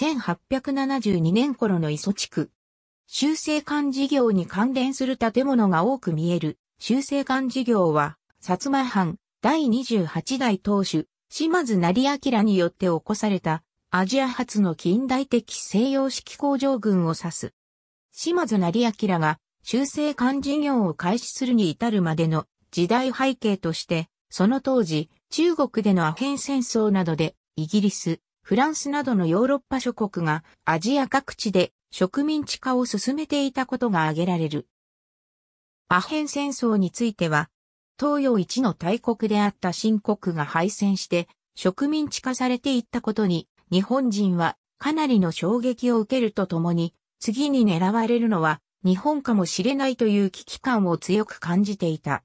1872年頃の磯地区。修正館事業に関連する建物が多く見える。修正館事業は、薩摩藩第28代当主、島津成明によって起こされた、アジア初の近代的西洋式工場群を指す。島津成明が修正館事業を開始するに至るまでの時代背景として、その当時、中国でのアヘン戦争などで、イギリス、フランスなどのヨーロッパ諸国がアジア各地で植民地化を進めていたことが挙げられる。アヘン戦争については、東洋一の大国であった新国が敗戦して植民地化されていったことに日本人はかなりの衝撃を受けるとともに次に狙われるのは日本かもしれないという危機感を強く感じていた。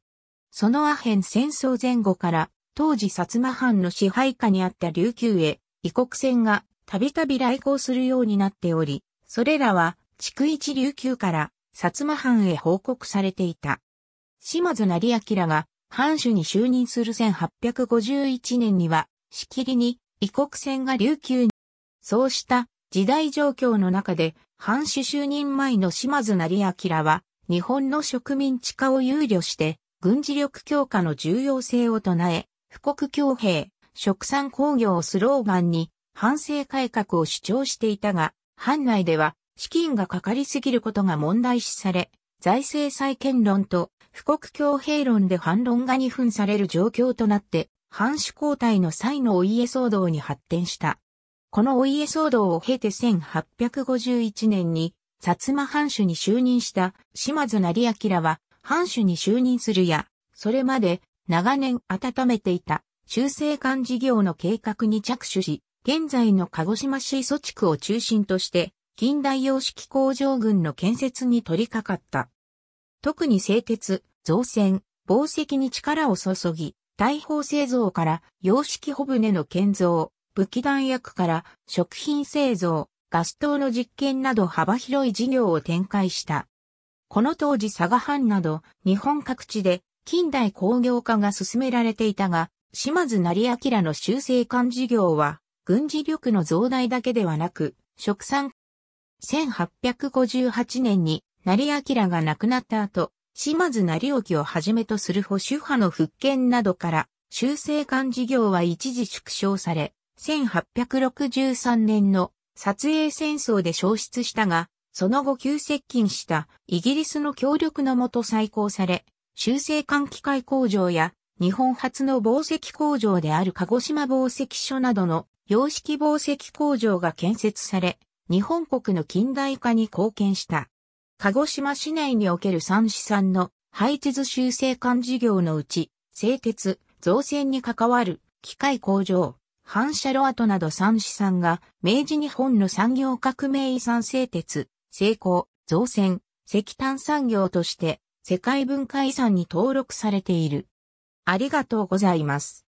そのアヘン戦争前後から当時薩摩藩の支配下にあった琉球へ異国船がたびたび来航するようになっており、それらは、逐一琉球から薩摩藩へ報告されていた。島津成明が藩主に就任する1851年には、しきりに異国船が琉球に、そうした時代状況の中で、藩主就任前の島津成明は、日本の植民地化を憂慮して、軍事力強化の重要性を唱え、富国強兵、食産工業をスローガンに、反省改革を主張していたが、藩内では資金がかかりすぎることが問題視され、財政再建論と富国強兵論で反論が二分される状況となって、藩主交代の際のお家騒動に発展した。このお家騒動を経て1851年に、薩摩藩主に就任した島津成明は、藩主に就任するや、それまで長年温めていた修正館事業の計画に着手し、現在の鹿児島市祖地区を中心として、近代様式工場群の建設に取り掛かった。特に製鉄、造船、防石に力を注ぎ、大砲製造から洋式帆船の建造、武器弾薬から食品製造、ガス灯の実験など幅広い事業を展開した。この当時佐賀藩など日本各地で近代工業化が進められていたが、島津成明の修正艦事業は、軍事力の増大だけではなく、食産。1858年に、成明が亡くなった後、島津成沖をはじめとする保守派の復権などから、修正艦事業は一時縮小され、1863年の撮影戦争で消失したが、その後急接近したイギリスの協力のもと再興され、修正艦機械工場や日本初の紡績工場である鹿児島紡績所などの様式紡績工場が建設され、日本国の近代化に貢献した。鹿児島市内における三市産の配置図修正管事業のうち、製鉄、造船に関わる機械工場、反射炉跡など三資産が、明治日本の産業革命遺産製鉄、成功、造船、石炭産業として、世界文化遺産に登録されている。ありがとうございます。